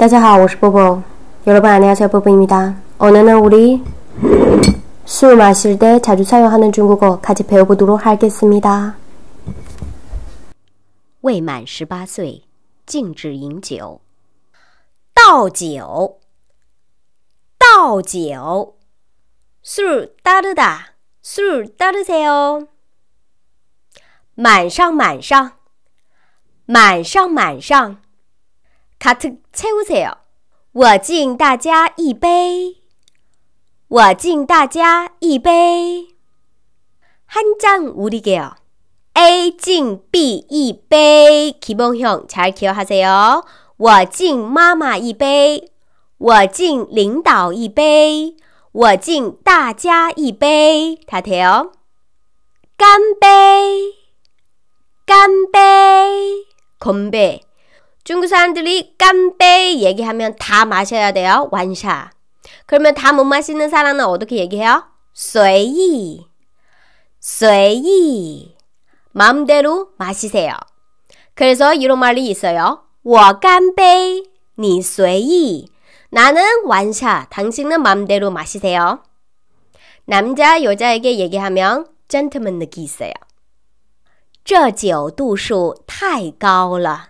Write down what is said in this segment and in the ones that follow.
大家好,我是波波. 여러분 안녕하세요, 보보입니다. 오늘은 우리 술 마실 때 자주 사용하는 중국어 같이 배워보도록 하겠습니다. 未满18岁,禁止饮酒.倒酒,倒酒.술 따르다, 술 따르세요. 满上满上,满上满上. 가득 채우세요. 我敬大家一杯.我敬大家一杯. 한장 우리게요. A 敬 B 一杯. 기본형 잘 기억하세요. 我敬妈妈一杯.我敬领导一杯.我敬大家一杯.다 돼요. 깜배 깜배 건배 중국 사람들이 깜빼 얘기하면 다 마셔야 돼요. 완샤. 그러면 다 못 마시는 사람은 어떻게 얘기해요? 쇠이. 쇠이. 마음대로 마시세요. 그래서 이런 말이 있어요. 我干杯,你随意. 나는 완샤, 당신은 마음대로 마시세요. 남자, 여자에게 얘기하면 젠틀맨 느낌 있어요. 这酒度数太高了。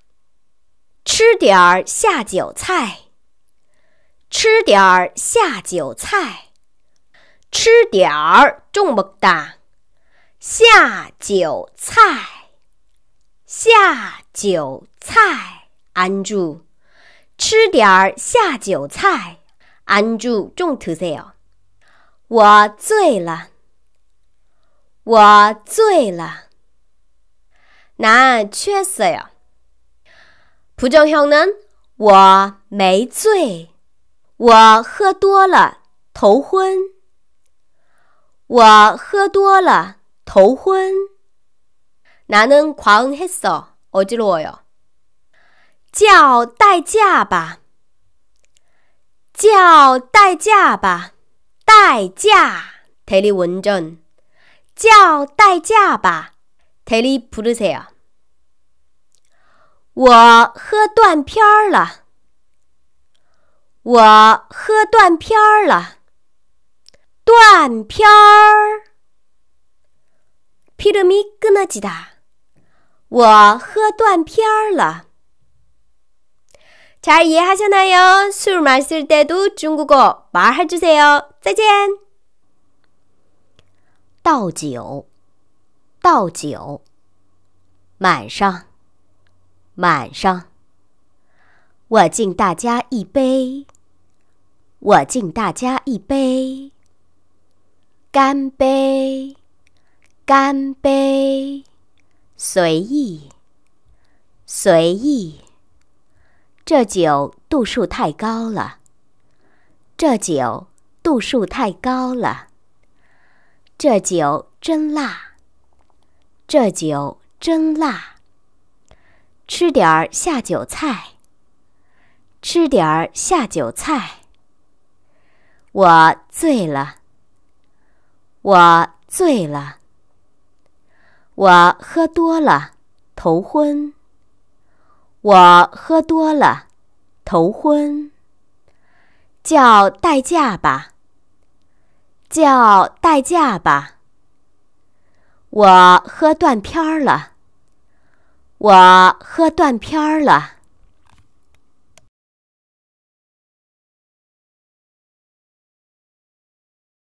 吃点儿下酒菜，吃点儿下酒菜，吃点儿重不大下酒菜，下酒菜。安住，吃点儿下酒菜，安住，重土色哟。我醉了，我醉了，难缺色哟。 부정형은 我没醉.我喝多了头昏.我喝多了头昏. 나는 과응했어. 어지러워요. 叫代驾吧.叫代驾吧.代驾. 대리 운전. 叫代驾吧. 대리 부르세요. 我喝断片儿了，我喝断片儿了，断片儿，皮鲁米格那吉达，我喝断片儿了。잘이해하셨나요술마실때도중국어말해주세요再见。倒酒，倒酒，满上。晚上，我敬大家一杯，我敬大家一杯，干杯，干杯，随意，随意。这酒度数太高了，这酒度数太高了，这酒真辣，这酒真辣。吃点儿下酒菜。吃点儿下酒菜。我醉了。我醉了。我喝多了，头昏。我喝多了，头昏。叫代驾吧。叫代驾吧。我喝断片儿了。我。喝断片儿了。